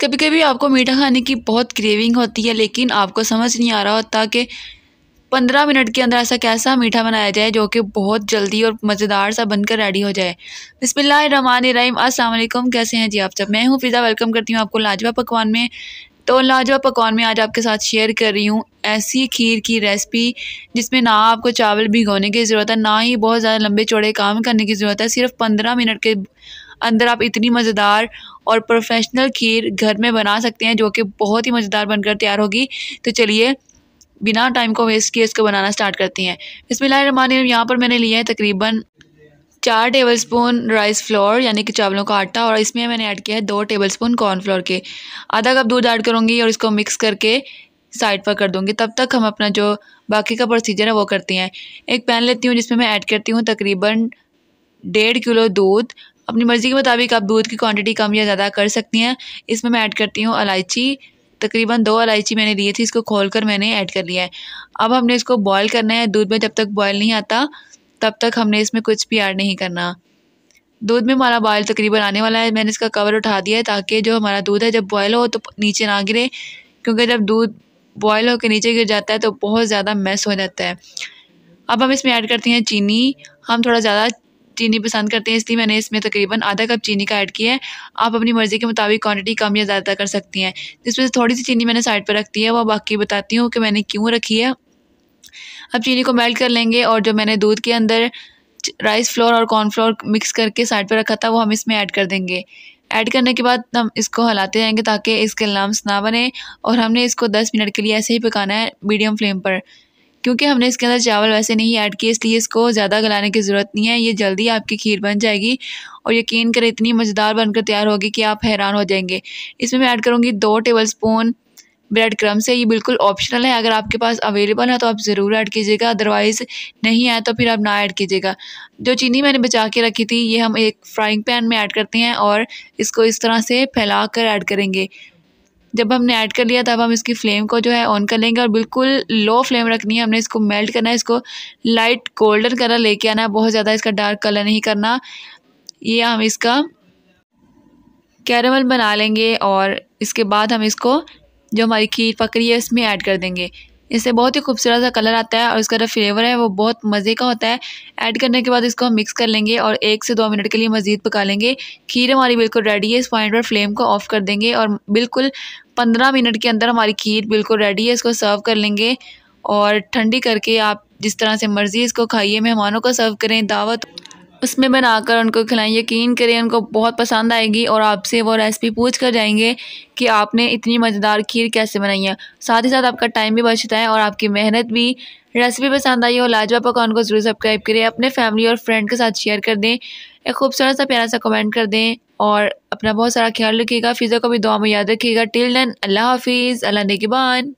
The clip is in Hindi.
कभी कभी आपको मीठा खाने की बहुत क्रेविंग होती है लेकिन आपको समझ नहीं आ रहा होता कि पंद्रह मिनट के अंदर ऐसा कैसा मीठा बनाया जाए जो कि बहुत जल्दी और मज़ेदार सा बनकर रेडी हो जाए बिसमीम असलम कैसे हैं जी आप सब मैं हूँ फिज़ा वेलकम करती हूँ आपको लाजवा पकवान में तो लाजवा पकवान में आज आपके साथ शेयर कर रही हूँ ऐसी खीर की रेसिपी जिसमें ना आपको चावल भिगोने की ज़रूरत है ना ही बहुत ज़्यादा लंबे चौड़े काम करने की ज़रूरत है सिर्फ पंद्रह मिनट के अंदर आप इतनी मज़ेदार और प्रोफेशनल खीर घर में बना सकते हैं जो कि बहुत ही मज़ेदार बनकर तैयार होगी तो चलिए बिना टाइम को वेस्ट किए इसको बनाना स्टार्ट करती हैं इसमें बिसमिल्लामान यहाँ पर मैंने लिया है तकरीबन चार टेबल स्पून राइस फ्लोर यानी कि चावलों का आटा और इसमें मैंने ऐड किया है दो टेबल स्पून कॉर्नफ्लोर के आधा कप दूध ऐड करूँगी और इसको मिक्स करके साइड पर कर दूँगी तब तक हम अपना जो बाकी का प्रोसीजर है वो करती हैं एक पैन लेती हूँ जिसमें मैं ऐड करती हूँ तकरीबन डेढ़ किलो दूध अपनी मर्ज़ी के मुताबिक आप दूध की क्वांटिटी कम या ज़्यादा कर सकती हैं इसमें मैं ऐड करती हूँ इलायची तकरीबन दो इलायची मैंने लिए थी इसको खोल कर मैंने ऐड कर लिया है अब हमने इसको बॉयल करना है दूध में जब तक बॉयल नहीं आता तब तक हमने इसमें कुछ भी ऐड नहीं करना दूध में हमारा बॉयल तकरीबन आने वाला है मैंने इसका कवर उठा दिया है ताकि जो हमारा दूध है जब बॉयल हो तो नीचे ना गिरे क्योंकि जब दूध बॉयल होकर नीचे गिर जाता है तो बहुत ज़्यादा मैस हो जाता है अब हम इसमें ऐड करते हैं चीनी हम थोड़ा ज़्यादा चीनी पसंद करते हैं इसलिए मैंने इसमें तकरीबन आधा कप चीनी का ऐड किया है आप अपनी मर्ज़ी के मुताबिक क्वांटिटी कम या ज़्यादा कर सकती हैं जिसमें से थोड़ी सी चीनी मैंने साइड पर रखती है वह बाकी बताती हूँ कि मैंने क्यों रखी है अब चीनी को मेल्ट कर लेंगे और जो मैंने दूध के अंदर राइस फ्लोर और कॉर्न फ्लोर मिक्स करके साइड पर रखा था वो हम इसमें ऐड कर देंगे ऐड करने के बाद हम इसको हलाते जाएंगे ताकि इसके लम्स ना बने और हमने इसको 10 मिनट के लिए ऐसे ही पकाना है मीडियम फ्लेम पर क्योंकि हमने इसके अंदर चावल वैसे नहीं ऐड किए इसलिए इसको ज़्यादा गलाने की ज़रूरत नहीं है ये जल्दी आपकी खीर बन जाएगी और यकीन करें इतनी मज़ेदार बनकर तैयार होगी कि आप हैरान हो जाएंगे इसमें मैं ऐड करूँगी दो टेबल स्पून ब्रेड क्रम्स है ये बिल्कुल ऑप्शनल है अगर आपके पास अवेलेबल है तो आप ज़रूर ऐड कीजिएगा अदरवाइज़ नहीं है तो फिर आप ना ऐड कीजिएगा जो चीनी मैंने बचा के रखी थी ये हम एक फ्राइंग पैन में ऐड करते हैं और इसको इस तरह से फैला कर ऐड करेंगे जब हमने ऐड कर लिया तब हम इसकी फ्लेम को जो है ऑन कर लेंगे और बिल्कुल लो फ्लेम रखनी है हमने इसको मेल्ट करना है इसको लाइट गोल्डन कलर लेके आना है बहुत ज़्यादा इसका डार्क कलर नहीं करना ये हम इसका कैरमल बना लेंगे और इसके बाद हम इसको जो हमारी खीर पकड़ी है इसमें ऐड कर देंगे इससे बहुत ही खूबसूरत सा कलर आता है और इसका जो फ्लेवर है वो बहुत मज़े का होता है ऐड करने के बाद इसको हम मिक्स कर लेंगे और एक से दो मिनट के लिए मज़ीद पका लेंगे खीर हमारी बिल्कुल रेडी है इस पॉइंट पर फ्लेम को ऑफ़ कर देंगे और बिल्कुल पंद्रह मिनट के अंदर हमारी खीर बिल्कुल रेडी है इसको सर्व कर लेंगे और ठंडी करके आप जिस तरह से मर्ज़ी इसको खाइए मेहमानों को सर्व करें दावत उसमें बनाकर उनको खिलाएं यकीन करें उनको बहुत पसंद आएगी और आपसे वो रेसिपी पूछ कर जाएंगे कि आपने इतनी मज़ेदार खीर कैसे बनाई है साथ ही साथ आपका टाइम भी बचता है और आपकी मेहनत भी रेसिपी पसंद आई हो लाजवा पकवान को ज़रूर सब्सक्राइब करें अपने फैमिली और फ्रेंड के साथ शेयर कर दें एक खूबसूरत सा प्यारा सा कमेंट कर दें और अपना बहुत सारा ख्याल रखिएगा फिज़ा को भी दुआ में याद रखिएगा टिल दैन अल्लाह हाफिज़ अल्लाह नेगबान